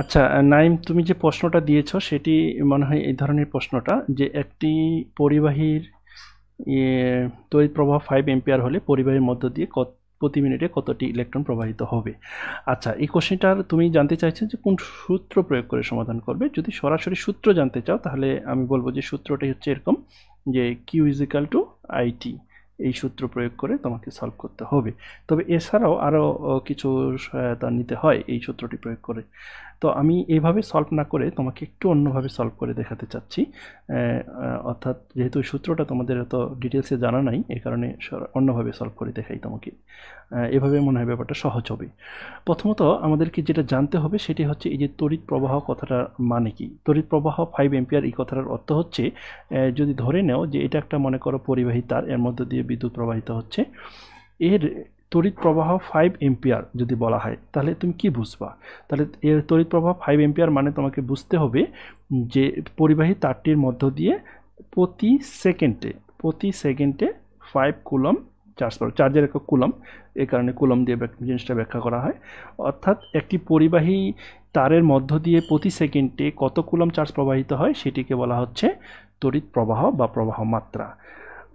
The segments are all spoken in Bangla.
আচ্ছা নাইম তুমি যে প্রশ্নটা দিয়েছ সেটি মনে হয় এই ধরনের প্রশ্নটা যে একটি পরিবাহীর তৈরি প্রবাহ ফাইভ এম্পিয়ার হলে পরিবাহীর মধ্য দিয়ে কত প্রতি মিনিটে কতটি ইলেকট্রন প্রবাহিত হবে আচ্ছা এই কোশ্চেনটার তুমি জানতে চাইছো যে কোন সূত্র প্রয়োগ করে সমাধান করবে যদি সরাসরি সূত্র জানতে চাও তাহলে আমি বলবো যে সূত্রটি হচ্ছে এরকম যে কিউ ইজিক্যাল টু আইটি এই সূত্র প্রয়োগ করে তোমাকে সলভ করতে হবে তবে এছাড়াও আরও কিছু সহায়তা নিতে হয় এই সূত্রটি প্রয়োগ করে তো আমি এভাবে সলভ না করে তোমাকে একটু অন্যভাবে সলভ করে দেখাতে চাচ্ছি অর্থাৎ যেহেতু সূত্রটা তোমাদের এত ডিটেলসে জানা নাই এ কারণে অন্যভাবে সলভ করে দেখাই তোমাকে এভাবে মনে হয় ব্যাপারটা সহজ হবে প্রথমত আমাদেরকে যেটা জানতে হবে সেটি হচ্ছে এই যে তড়িৎ প্রবাহ কথাটার মানে কি তড়িৎ প্রবাহ ফাইভ এম্পিয়ার এই কথাটার অর্থ হচ্ছে যদি ধরে নেও যে এটা একটা মনে করো পরিবাহী তার এর মধ্য দিয়ে বিদ্যুৎ প্রবাহিত হচ্ছে এর তড়িৎ প্রবাহ ফাইভ এম্পিয়ার যদি বলা হয় তাহলে তুমি কি বুঝবা তাহলে এর তড়িৎ প্রবাহ ফাইভ এম্পিয়ার মানে তোমাকে বুঝতে হবে যে পরিবাহী তারটির মধ্য দিয়ে প্রতি সেকেন্ডে প্রতি সেকেন্ডে ফাইভ কুলম চার্জ পাবে চার্জের একক কুলম এ কারণে কুলম দিয়ে জিনিসটা ব্যাখ্যা করা হয় অর্থাৎ একটি পরিবাহী তারের মধ্য দিয়ে প্রতি সেকেন্ডে কত কুলম চার্জ প্রবাহিত হয় সেটিকে বলা হচ্ছে তড়িৎ প্রবাহ বা প্রবাহ মাত্রা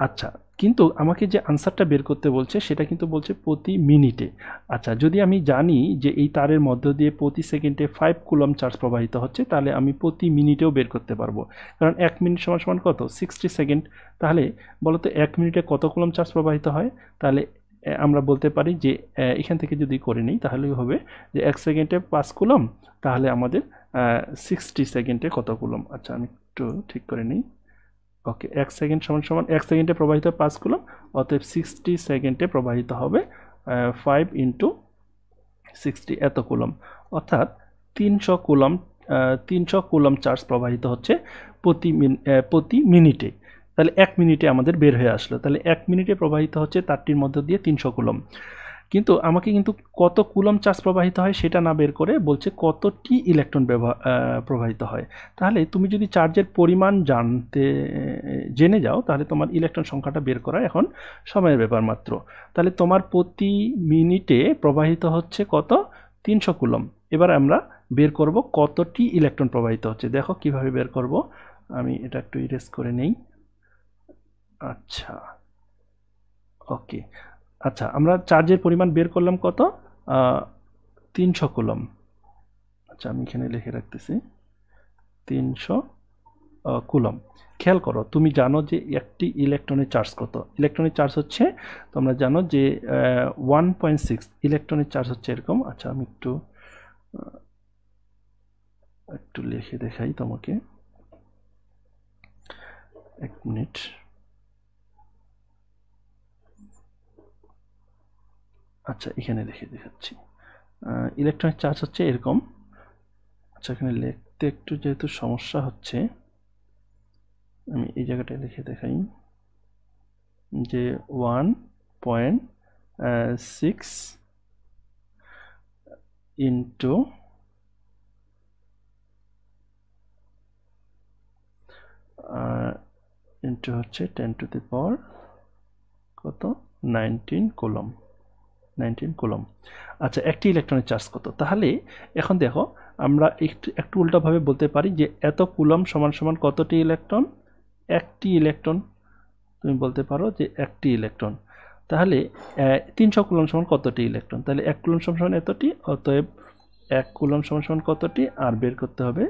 আচ্ছা কিন্তু আমাকে যে আনসারটা বের করতে বলছে সেটা কিন্তু বলছে প্রতি মিনিটে আচ্ছা যদি আমি জানি যে এই তারের মধ্য দিয়ে প্রতি সেকেন্ডে ফাইভ কুলম চার্জ প্রবাহিত হচ্ছে তাহলে আমি প্রতি মিনিটেও বের করতে পারবো কারণ এক মিনিট সমান সমান কত সিক্সটি সেকেন্ড তাহলে বলতো এক মিনিটে কত কুলম চার্জ প্রবাহিত হয় তাহলে আমরা বলতে পারি যে এখান থেকে যদি করে নিই তাহলেই হবে যে এক সেকেন্ডে পাঁচ কুলম তাহলে আমাদের সিক্সটি সেকেন্ডে কত কুলম আচ্ছা আমি একটু ঠিক করে নিই ওকে এক সেকেন্ড সমান সমান এক সেকেন্ডে প্রবাহিত পাঁচ কুলম অতএব সিক্সটি সেকেন্ডে প্রবাহিত হবে ফাইভ ইন্টু সিক্সটি এত কুলম অর্থাৎ তিনশো কুলম তিনশো কুলম চার্জ প্রবাহিত হচ্ছে প্রতি প্রতি মিনিটে তাহলে এক মিনিটে আমাদের বের হয়ে আসলো তাহলে এক মিনিটে প্রবাহিত হচ্ছে তারটির মধ্য দিয়ে তিনশো কুলম কিন্তু আমাকে কিন্তু কত কুলম চার্জ প্রবাহিত হয় সেটা না বের করে বলছে কতটি ইলেকট্রন প্রবাহিত হয় তাহলে তুমি যদি চার্জের পরিমাণ জানতে জেনে যাও তাহলে তোমার ইলেকট্রন সংখ্যাটা বের করা এখন সময়ের ব্যাপার মাত্র তাহলে তোমার প্রতি মিনিটে প্রবাহিত হচ্ছে কত তিনশো কুলম এবার আমরা বের করব কতটি ইলেকট্রন প্রবাহিত হচ্ছে দেখো কিভাবে বের করব আমি এটা একটু ইরেস করে নেই আচ্ছা ওকে আচ্ছা আমরা চার্জের পরিমাণ বের করলাম কত তিনশো কুলম আচ্ছা আমি এখানে লিখে রাখতেছি তিনশো কুলম খেয়াল করো তুমি জানো যে একটি ইলেকট্রনিক চার্জ কত ইলেকট্রনিক চার্জ হচ্ছে তোমরা জানো যে one point six electronic charge হচ্ছে এরকম আচ্ছা আমি একটু একটু লিখে দেখাই তোমাকে এক মিনিট আচ্ছা এখানে রেখে দেখাচ্ছি ইলেকট্রনিক চার্জ হচ্ছে এরকম আচ্ছা এখানে লিখতে একটু যেহেতু সমস্যা হচ্ছে আমি এই জায়গাটায় লিখে দেখাই যে one point six into into হচ্ছে টেন টু দি পাওয়ার কত নাইনটিন কলম নাইনটিন কুলম আচ্ছা একটি ইলেকট্রনের চার্জ কত তাহলে এখন দেখো আমরা একটু একটু উল্টাভাবে বলতে পারি যে এত কুলম সমান সমান কতটি ইলেকট্রন একটি ইলেকট্রন তুমি বলতে পারো যে একটি ইলেকট্রন তাহলে তিনশো কুলম সমান কতটি ইলেকট্রন তাহলে এক কুলম সমান সমান এতটি অতএব এক কুলম সমান সমান কতটি আর বের করতে হবে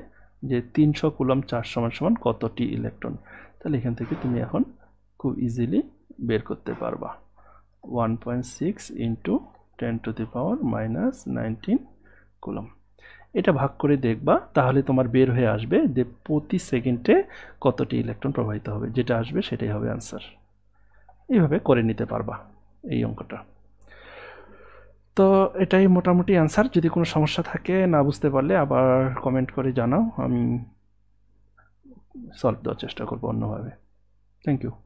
যে তিনশো কুলম চার সমান সমান কতটি ইলেকট্রন তাহলে এখান থেকে তুমি এখন খুব ইজিলি বের করতে পারবা 1.6 into ten to the power minus nineteen coulomb এটা ভাগ করে দেখবা তাহলে তোমার বের হয়ে আসবে যে প্রতি সেকেন্ডে কতটি ইলেকট্রন প্রবাহিত হবে যেটা আসবে সেটাই হবে অ্যান্সার এইভাবে করে নিতে পারবা এই অঙ্কটা তো এটাই মোটামুটি অ্যান্সার যদি কোনো সমস্যা থাকে না বুঝতে পারলে আবার কমেন্ট করে জানাও আমি সলভ দেওয়ার চেষ্টা করবো অন্যভাবে থ্যাংক ইউ